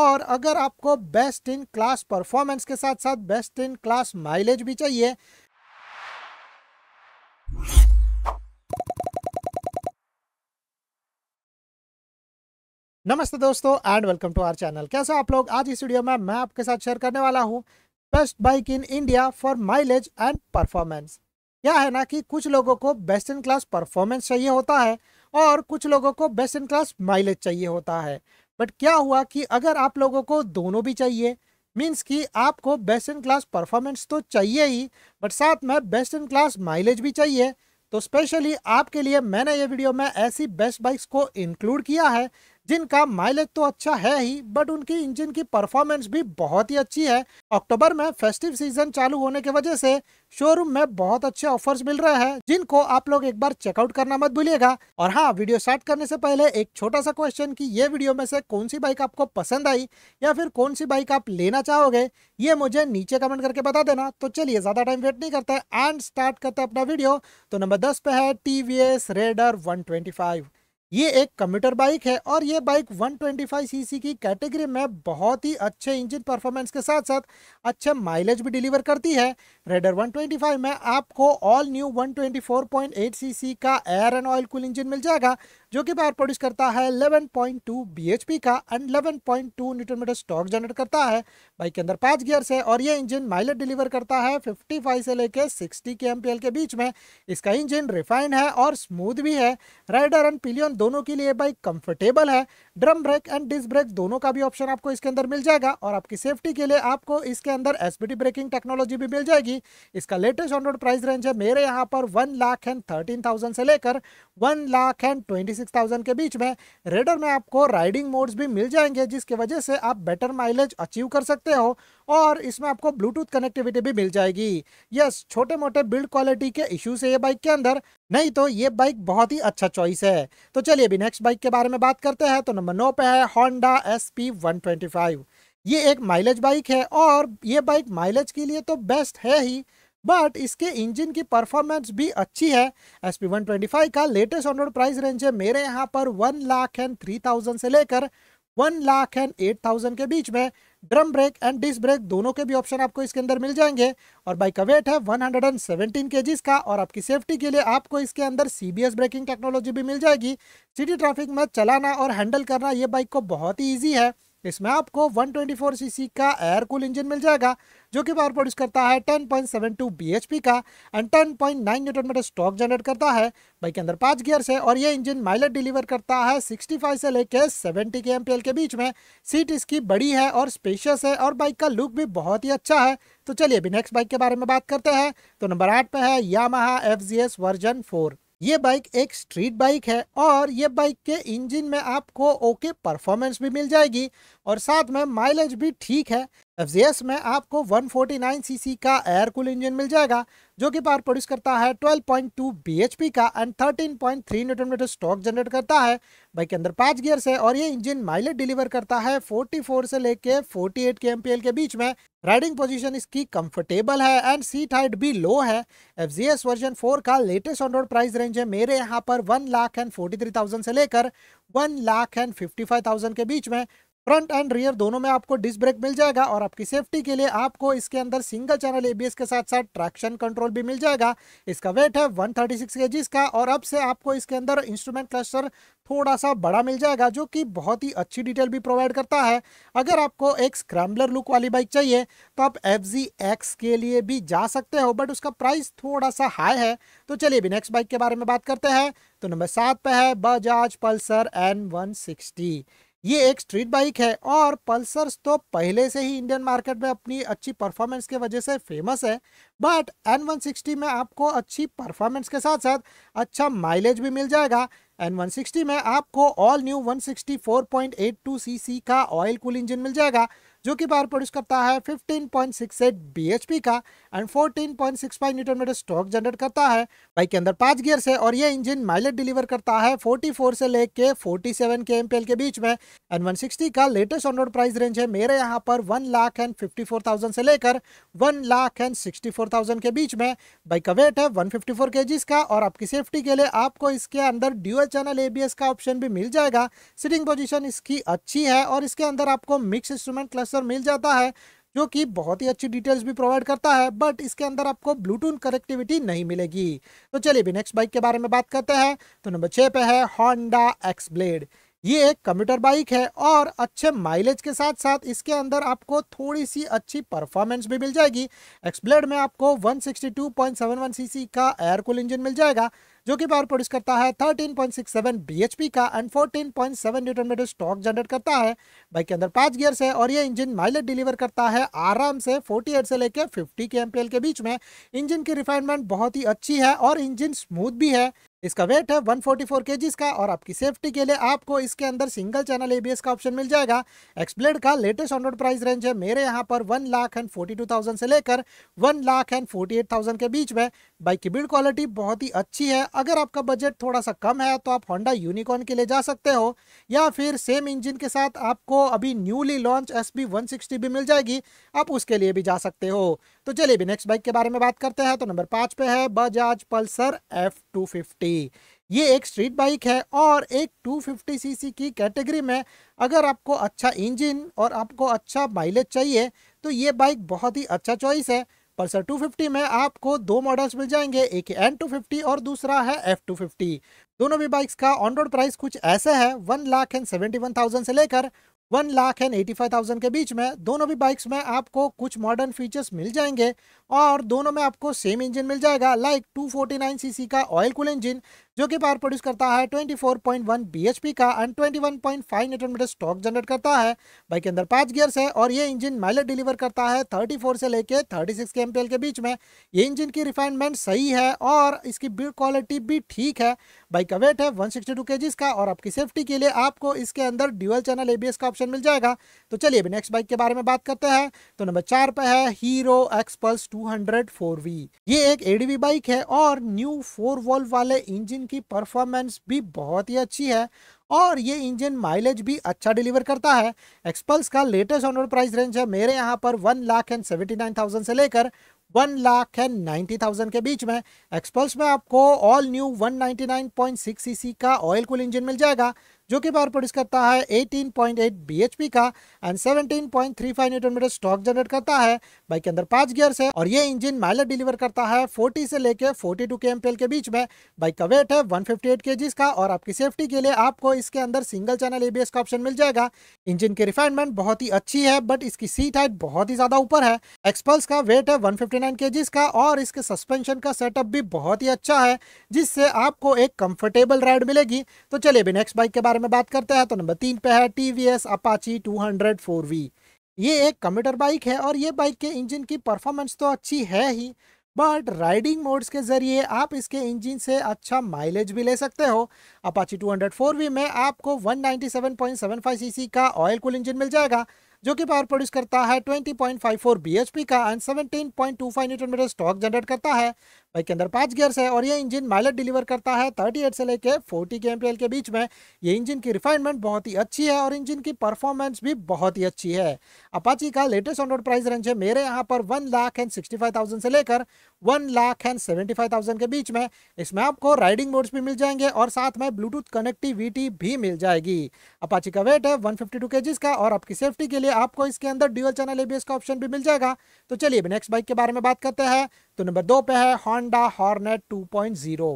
और अगर आपको बेस्ट इन क्लास परफॉर्मेंस के साथ साथ बेस्ट इन क्लास माइलेज भी चाहिए नमस्ते दोस्तों and welcome to our channel कैसे आप लोग आज इस वीडियो में मैं आपके साथ शेयर करने वाला हूँ best bike in India for mileage and performance क्या है ना कि कुछ लोगों को बेस्ट इन क्लास परफॉर्मेंस चाहिए होता है और कुछ लोगों को बेस्ट इन क्लास माइलेज चाहिए होता है बट क्या हुआ कि अगर आप लोगों को दोनों भी चाहिए मीन्स कि आपको बेस्ट इन क्लास परफॉर्मेंस तो चाहिए ही बट साथ में बेस्ट इन क्लास माइलेज भी चाहिए तो स्पेशली आपके लिए मैंने ये वीडियो में ऐसी बेस्ट बाइक्स को इंक्लूड किया है जिनका माइलेज तो अच्छा है ही बट उनकी इंजन की परफॉर्मेंस भी बहुत ही अच्छी है अक्टूबर में फेस्टिव सीजन चालू होने की वजह से शोरूम में बहुत अच्छे ऑफर्स मिल रहे हैं जिनको आप लोग एक बार चेकआउट करना मत भूलिएगा और हाँ वीडियो स्टार्ट करने से पहले एक छोटा सा क्वेश्चन कि ये वीडियो में से कौन सी बाइक आपको पसंद आई या फिर कौन सी बाइक आप लेना चाहोगे ये मुझे नीचे कमेंट करके बता देना तो चलिए ज्यादा टाइम वेट नहीं करते एंड स्टार्ट करते अपना वीडियो तो नंबर दस पे है T V S Raider one twenty five ये एक कम्यूटर बाइक है और ये बाइक 125 सीसी की कैटेगरी में बहुत ही अच्छे इंजन परफॉर्मेंस के साथ साथ अच्छे माइलेज भी डिलीवर करती है रेडर 125 में आपको ऑल न्यू 124.8 सीसी का air and oil cool engine मिल जाएगा जो कि पावर प्रोड्यूस करता है 11.2 bhp का एंड 11.2 न्यूटन मीटर स्टॉक जनरेट करता है बाइक के अंदर पाँच गियर्स है और ये इंजन माइलेज डिलीवर करता है फिफ्टी से लेकर सिक्सटी के एम के बीच में इसका इंजन रिफाइंड है और स्मूथ भी है राइडर एंड पिलियन दोनों के लिए बाइक कंफर्टेबल है drum brake and disc brake दोनों का भी ऑप्शन आपको इसके अंदर मिल जाएगा और आपकी सेफ्टी के लिए आपको इसके अंदर एस ब्रेकिंग टेक्नोलॉजी भी मिल जाएगी इसका लेटेस्ट ऑनरोड प्राइस रेंज है मेरे यहाँ पर one lakh and thirteen thousand से लेकर one lakh and twenty six thousand के बीच में रेडर में आपको राइडिंग मोड्स भी मिल जाएंगे जिसकी वजह से आप बेटर माइलेज अचीव कर सकते हो और इसमें आपको ब्लूटूथ कनेक्टिविटी भी मिल जाएगी यस छोटे मोटे बिल्ड क्वालिटी के इश्यूज है ये बाइक के अंदर नहीं तो ये बाइक बहुत ही अच्छा चॉइस है तो चलिए अभी नेक्स्ट बाइक के बारे में बात करते हैं तो नंबर नौ पे है होंडा एस पी ये एक माइलेज बाइक है और ये बाइक माइलेज के लिए तो बेस्ट है ही बट इसके इंजन की परफॉर्मेंस भी अच्छी है एस पी का लेटेस्ट ऑनरोड प्राइस रेंज है मेरे यहाँ पर one lakh and three thousand से लेकर one lakh and eight thousand के बीच में drum brake and disc brake दोनों के भी ऑप्शन आपको इसके अंदर मिल जाएंगे और बाइक का वेट है 117 केजीस का और आपकी सेफ्टी के लिए आपको इसके अंदर सीबीएस ब्रेकिंग टेक्नोलॉजी भी मिल जाएगी सिटी ट्रैफिक में चलाना और हैंडल करना ये बाइक को बहुत ही ईजी है इसमें आपको 124 सीसी का एयर कूल इंजन मिल जाएगा जो कि पावर प्रोड्यूस करता है 10.72 bhp का एंड 10.9 न्यूटन मीटर स्टॉक जनरेट करता है बाइक के अंदर पांच गियर्स है और ये इंजन माइलेज डिलीवर करता है 65 से लेकर 70 के एम के बीच में सीट इसकी बड़ी है और स्पेशियस है और बाइक का लुक भी बहुत ही अच्छा है तो चलिए अभी नेक्स्ट बाइक के बारे में बात करते हैं तो नंबर आठ पे है यामहा एफ वर्जन फोर ये बाइक एक स्ट्रीट बाइक है और ये बाइक के इंजन में आपको ओके परफॉर्मेंस भी मिल जाएगी और साथ में माइलेज भी ठीक है एफ में आपको 149 सीसी का एयर कूल इंजन मिल जाएगा जो कि पावर प्रोड्यूस करता है 12.2 पॉइंट का एंड 13.3 न्यूटन मीटर स्टॉक जनरेट करता है बाइक के अंदर पांच गियर्स है और ये इंजन माइलेज डिलीवर करता है 44 से लेके 48 एट के एम के बीच में राइडिंग पोजीशन इसकी कंफर्टेबल है एंड सीट हाइट भी लो है एफ वर्जन 4 का latest on road price range है मेरे यहाँ पर one lakh and forty three thousand से लेकर one lakh and fifty five thousand के बीच में फ्रंट एंड रियर दोनों में आपको डिस्क ब्रेक मिल जाएगा और आपकी सेफ्टी के लिए आपको इसके अंदर सिंगल चैनल एबीएस के साथ साथ ट्रैक्शन कंट्रोल भी मिल जाएगा इसका वेट है 136 थर्टी का और अब से आपको इसके अंदर इंस्ट्रूमेंट क्लस्टर थोड़ा सा बड़ा मिल जाएगा जो कि बहुत ही अच्छी डिटेल भी प्रोवाइड करता है अगर आपको एक स्क्रैम्बलर लुक वाली बाइक चाहिए तो आप एफ के लिए भी जा सकते हो बट उसका प्राइस थोड़ा सा हाई है तो चलिए भी नेक्स्ट बाइक के बारे में बात करते हैं तो नंबर सात पे है Bajaj Pulsar N one sixty ये एक स्ट्रीट बाइक है और पल्सर्स तो पहले से ही इंडियन मार्केट में अपनी अच्छी परफॉर्मेंस के वजह से फेमस है बट एन वन सिक्सटी में आपको अच्छी परफॉर्मेंस के साथ साथ अच्छा माइलेज भी मिल जाएगा एन वन सिक्सटी में आपको all new one sixty four point eight two C C का ऑयल कूल इंजन मिल जाएगा जो कि पावर प्रोड्यूस करता है 15.68 पॉइंट का एंड 14.65 न्यूटन मीटर स्टॉक जनरेट करता है बाइक के अंदर पांच गियर्स है और ये इंजन माइलेज डिलीवर करता है 44 से लेके 47 के एमपीएल के बीच में एंड 160 का latest on road price range है मेरे यहाँ पर one lakh and fifty four thousand से लेकर one lakh and sixty four thousand के बीच में बाइक का वेट है वन फिफ्टी फोर जीज का और आपकी सेफ्टी के लिए आपको इसके अंदर ड्यूएल चैनल ए का ऑप्शन भी मिल जाएगा सिटिंग पोजिशन इसकी अच्छी है और इसके अंदर आपको मिक्स इंस्ट्रूमेंट प्लस प्रोसेसर मिल जाता है जो कि बहुत ही अच्छी डिटेल्स भी प्रोवाइड करता है बट इसके अंदर आपको ब्लूटूथ कनेक्टिविटी नहीं मिलेगी तो चलिए भी नेक्स्ट बाइक के बारे में बात करते हैं तो नंबर छः पे है हॉन्डा एक्स ब्लेड ये एक कम्यूटर बाइक है और अच्छे माइलेज के साथ साथ इसके अंदर आपको थोड़ी सी अच्छी परफॉर्मेंस भी मिल जाएगी एक्सप्लेड में आपको 162.71 सीसी का एयर कूल इंजन मिल जाएगा जो कि पावर प्रोड्यूस करता है 13.67 बीएचपी का एंड 14.7 न्यूटन मीटर स्टॉक जनरेट करता है बाइक के अंदर पांच गियर्स है और ये इंजन माइलेज डिलीवर करता है आराम से 48 से लेकर 50 के एमपीएल के बीच में इंजन की रिफाइनमेंट बहुत ही अच्छी है और इंजन स्मूथ भी है इसका वेट है 144 फोर्टी का और आपकी सेफ्टी के लिए आपको इसके अंदर सिंगल चैनल एबीएस का ऑप्शन मिल जाएगा एक्सप्लेड का लेटेस्ट ऑनरोड प्राइस रेंज है मेरे यहाँ पर one lakh and forty two thousand से लेकर one lakh and forty eight thousand के बीच में बाइक की बिल्ड क्वालिटी बहुत ही अच्छी है अगर आपका बजट थोड़ा सा कम है तो आप होंडा यूनिकॉर्न के लिए जा सकते हो या फिर सेम इंजिन के साथ आपको अभी न्यूली लॉन्च एस बी भी मिल जाएगी आप उसके लिए भी जा सकते हो तो चलिए भी नेक्स्ट बाइक के बारे में बात करते हैं तो नंबर पाँच पे है Bajaj Pulsar F two fifty गई ये एक स्ट्रीट बाइक है और एक 250 सीसी की कैटेगरी में अगर आपको अच्छा इंजन और आपको अच्छा माइलेज चाहिए तो ये बाइक बहुत ही अच्छा चॉइस है पल्सर 250 में आपको दो मॉडल्स मिल जाएंगे एक एन टू और दूसरा है एफ टू दोनों भी बाइक्स का ऑन रोड प्राइस कुछ ऐसे है one lakh and seventy one thousand से लेकर one lakh and eighty five thousand के बीच में दोनों भी बाइक्स में आपको कुछ मॉडर्न फीचर्स मिल जाएंगे और दोनों में आपको सेम इंजन मिल जाएगा like two forty nine C C का ऑयल कूल इंजन जो कि पावर प्रोड्यूस करता है 24.1 bhp का एंड 21.5 न्यूटन मीटर स्टॉक जनरेट करता है बाइक के अंदर पांच गियर्स है और ये इंजन माइलेज डिलीवर करता है 34 से लेके 36 के के बीच में ये इंजन की रिफाइनमेंट सही है और इसकी बिल्ड क्वालिटी भी ठीक है बाइक का वेट है 162 केजीस का और आपकी सेफ्टी के लिए आपको इसके अंदर ड्यूअल चैनल ए का ऑप्शन मिल जाएगा तो चलिए अभी नेक्स्ट बाइक के बारे में बात करते हैं तो नंबर चार पे है हीरो एक्सपल्स टू हंड्रेड ये एक एडीवी बाइक है और न्यू फोर वॉल्व वाले इंजिन इंजन की परफॉर्मेंस भी बहुत ही अच्छी है और ये इंजन माइलेज भी अच्छा डिलीवर करता है एक्सपल्स का लेटेस्ट ऑनर प्राइस रेंज है मेरे यहाँ पर one lakh and seventy nine thousand से लेकर one lakh and ninety thousand के बीच में एक्सपल्स में आपको all new one ninety nine point six C का ऑयल कूल इंजन मिल जाएगा जो कि पावर प्रोड्यूस करता है 18.8 पॉइंट का एंड 17.35 न्यूटन मीटर स्टॉक जनरेट करता है बाइक के अंदर पांच गियर्स है और ये इंजन माइलेज डिलीवर करता है 40 से लेके 42 टू के एमपीएल के बीच में बाइक का वेट है 158 फिफ्टी का और आपकी सेफ्टी के लिए आपको इसके अंदर सिंगल चैनल एबीएस का ऑप्शन मिल जाएगा इंजन की रिफाइनमेंट बहुत ही अच्छी है बट इसकी सीट हाइट बहुत ही ज्यादा ऊपर है एक्सपल्स का वेट है वन फिफ्टी का और इसके सस्पेंशन का सेटअप भी बहुत ही अच्छा है जिससे आपको एक कंफर्टेबल राइड मिलेगी तो चलिए भी नेक्स्ट बाइक के बारे में में बात करते हैं तो नंबर तीन पे है T V S Apache two hundred four V ये एक कम्यूटर बाइक है और ये बाइक के इंजन की परफॉर्मेंस तो अच्छी है ही बट राइडिंग मोड्स के ज़रिए आप इसके इंजन से अच्छा माइलेज भी ले सकते हो Apache two hundred four V में आपको one ninety seven seven point five C C का ऑयल कूल इंजन मिल जाएगा जो कि पावर प्रोड्यूस करता है twenty point five four B H P का and seventeen point 17.25 newton metre स्टॉक जनरेट करता है बाइक के अंदर पांच गियर्स है और ये इंजन माइलेज डिलीवर करता है 38 से लेके 40 के के बीच में ये इंजन की रिफाइनमेंट बहुत ही अच्छी है और इंजन की परफॉर्मेंस भी बहुत ही अच्छी है अपाची का latest on road price range है मेरे यहाँ पर one lakh and sixty five thousand से लेकर one lakh and seventy five thousand के बीच में इसमें आपको राइडिंग मोड्स भी मिल जाएंगे और साथ में ब्लूटूथ कनेक्टिविटी भी मिल जाएगी अपाची का वेट है वन फिफ्टी का और आपकी सेफ्टी के लिए आपको इसके अंदर ड्यूअल चैनल एबीएस का ऑप्शन भी मिल जाएगा तो चलिए नेक्स्ट बाइक के बारे में बात करते हैं तो नंबर दो पे है होंडा हॉर्नेट 2.0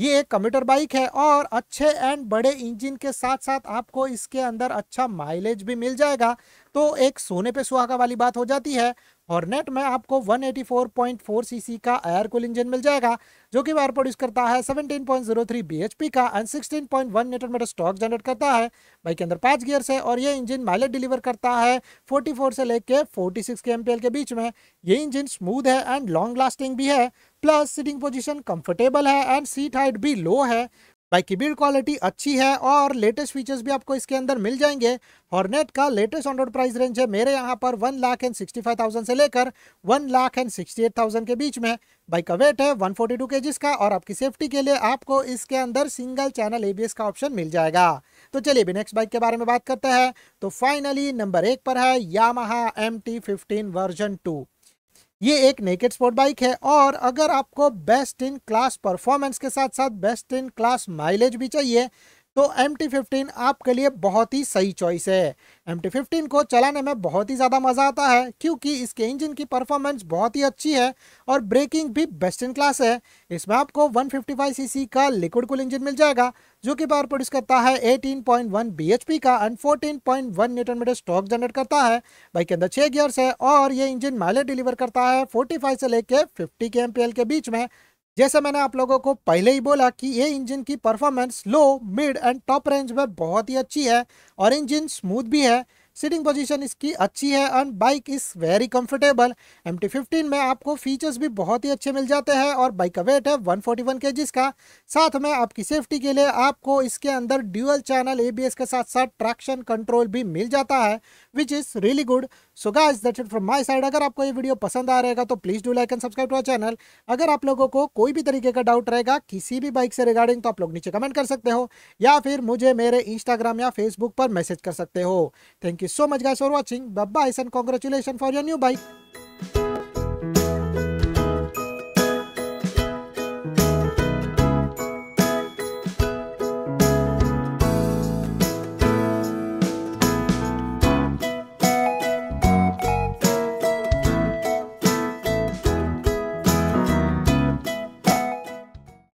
ये एक कंप्यूटर बाइक है और अच्छे एंड बड़े इंजन के साथ साथ आपको इसके अंदर अच्छा माइलेज भी मिल जाएगा तो एक सोने पे सुहागा वाली बात हो जाती है हॉर्नेट में आपको 184.4 सीसी का एयर कूल इंजन मिल जाएगा जो कि पावर प्रोड्यूस करता है 17.03 पॉइंट का एंड 16.1 न्यूटन मीटर स्टॉक जनरेट करता है बाइक के अंदर पांच गियर्स है और ये इंजन माइलेज डिलीवर करता है 44 से लेके 46 के एमपीएल के बीच में ये इंजन स्मूथ है एंड लॉन्ग लास्टिंग भी है प्लस सीटिंग पोजीशन कंफर्टेबल है एंड सीट हाइट भी लो है बाइक की बिल्ड क्वालिटी अच्छी है और लेटेस्ट फीचर्स भी आपको इसके अंदर मिल जाएंगे हॉर्नेट का latest on road price range है मेरे यहाँ पर one lakh and sixty five thousand से लेकर one lakh and sixty eight thousand के बीच में बाइक का वेट है वन फोर्टी टू के जीज का और आपकी सेफ्टी के लिए आपको इसके अंदर सिंगल चैनल एबीएस का ऑप्शन मिल जाएगा तो चलिए भी नेक्स्ट बाइक के बारे में बात करते हैं तो फाइनली नंबर एक पर है Yamaha M fifteen version two ये एक नेकेड स्पोर्ट बाइक है और अगर आपको बेस्ट इन क्लास परफॉर्मेंस के साथ साथ बेस्ट इन क्लास माइलेज भी चाहिए तो एम टी फिफ्टीन आपके लिए बहुत ही सही चॉइस है एम टी फिफ्टीन को चलाने में बहुत ही ज़्यादा मज़ा आता है क्योंकि इसके इंजन की परफॉर्मेंस बहुत ही अच्छी है और ब्रेकिंग भी बेस्ट इन क्लास है इसमें आपको 155 सीसी का लिक्विड कूल इंजन मिल जाएगा जो कि पावर प्रोड्यूस करता है 18.1 bhp का एंड 14.1 न्यूटन मीटर स्टॉक जनरेट करता है बाइक के अंदर छः गियर्स है और ये इंजन माइलेज डिलीवर करता है 45 से लेकर फिफ्टी के एम के बीच में जैसे मैंने आप लोगों को पहले ही बोला कि ये इंजन की performance low mid and top range में बहुत ही अच्छी है और इंजन स्मूथ भी है सीटिंग पोजीशन इसकी अच्छी है and bike is very comfortable M T में आपको फीचर्स भी बहुत ही अच्छे मिल जाते हैं और बाइक का वेट है 141 फोर्टी के का साथ में आपकी सेफ्टी के लिए आपको इसके अंदर ड्यूअल चैनल एबीएस के साथ साथ ट्रैक्शन कंट्रोल भी मिल जाता है which is really good so guys that's it from my side अगर आपको ये वीडियो पसंद आ रहेगा तो please do like and subscribe to our channel अगर आप लोगों को कोई भी तरीके का डाउट रहेगा किसी भी बाइक से रिगार्डिंग तो आप लोग नीचे कमेंट कर सकते हो या फिर मुझे मेरे इंस्टाग्राम या फेसबुक पर मैसेज कर सकते हो thank you so much guys for watching बब्बाइस and congratulation for your new bike